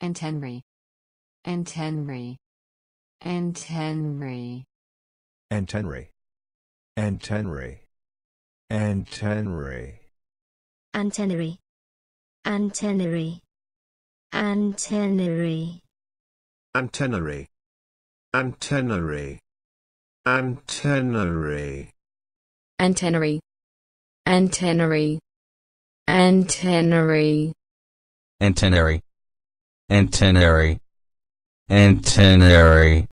and Henry and Henry and Henry and Henry and Henry and Henry and Henry and Henry and Henry Antenary. Antenary. Antenary. Antenary. Antenary. Antenary. Antenary. Antenary. Antenary.